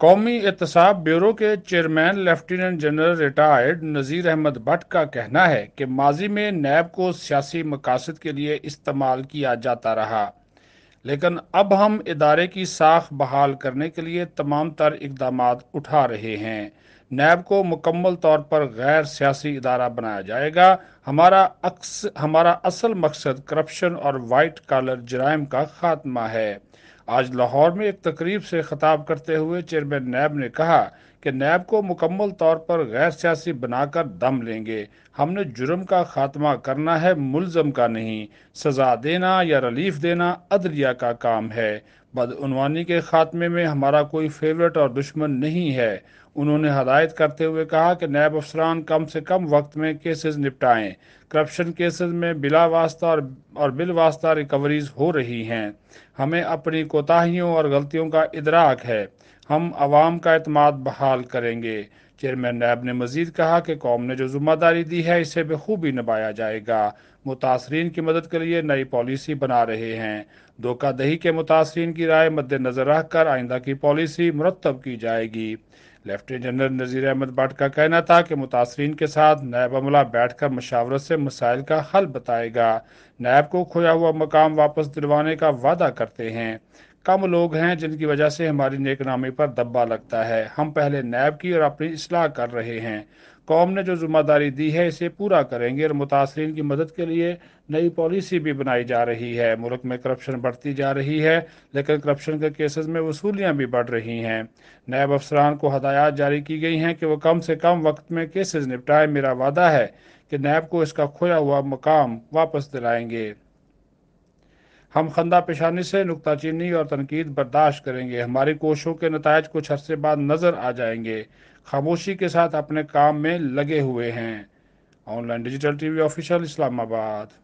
कौमी एहतसाब ब्यूरो के chairman lieutenant general retired Nazir Ahmed Bhatt का कहना है कि माजी में नैब को सियासी मकासद के लिए इस्तेमाल किया जाता रहा लेकिन अब हम इदारे की साख बहाल करने के लिए तमाम तर इकदाम उठा रहे हैं नैब को मुकम्मल तौर पर गैर सियासी इदारा बनाया जाएगा हमारा अक्स हमारा असल मकसद करप्शन और वाइट कॉलर जराइम का खात्मा है आज लाहौर में एक तकरीब से खताब करते हुए चेयरमैन नैब ने कहा कि नैब को मुकम्मल तौर पर गैर सियासी बनाकर दम लेंगे हमने जुर्म का खात्मा करना है मुलजम का नहीं सजा देना या रिलीफ देना अदलिया का काम है बदनवानी के खात्मे में हमारा कोई फेवरेट और दुश्मन नहीं है उन्होंने हदायत करते हुए कहा कि नैब अफसरान कम से कम वक्त में केसेस निपटाएं करप्शन केसेस में बिला वास्ता और, और बिल वास्ता रिकवरीज हो रही हैं हमें अपनी कोताहियों और गलतियों का इदराक है हम आवाम का अतमाद बहाल इस्तेमाल करेंगे चेयरमैन नैब ने मजीद कहा कि कौम ने जो जिम्मेदारी दी है इसे बेखूबी निभाया जाएगा मुतासरीन की मदद के लिए नई पॉलिसी बना रहे हैं धोखा दही के मुतासरीन की राय मद्दनजर रखकर आइंदा की पॉलिसी मुरतब की जाएगी लेफ्टिनेंट जनरल नज़ीर अहमद भट्ट का कहना था कि मुतासरीन के साथ नायब अमला बैठ कर मशावरत से मसाइल का हल बताएगा नायब को खोया हुआ मकाम वापस दिलवाने का वादा करते हैं कम लोग हैं जिनकी वजह से हमारी नेकनामी पर दबा लगता है हम पहले नैब की और अपनी असलाह कर रहे हैं कौम ने जो जिम्मेदारी दी है इसे पूरा करेंगे और मुतासरीन की मदद के लिए नई पॉलिसी भी बनाई जा रही है मुल्क में करप्शन बढ़ती जा रही है लेकिन करप्शन के केसेस में वसूलियाँ भी बढ़ रही हैं नैब अफसरान को हदायत जारी की गई हैं कि वो कम से कम वक्त में केसेस निपटाएं मेरा वादा है कि नैब को इसका खोया हुआ मकाम वापस दिलाएंगे हम खंदा पेशानी से नुकताचीनी और तनकीद बर्दाश्त करेंगे हमारी कोशिशों के नतज कुछ अरसे बाद नज़र आ जाएंगे खामोशी के साथ अपने काम में लगे हुए हैं online digital TV official Islamabad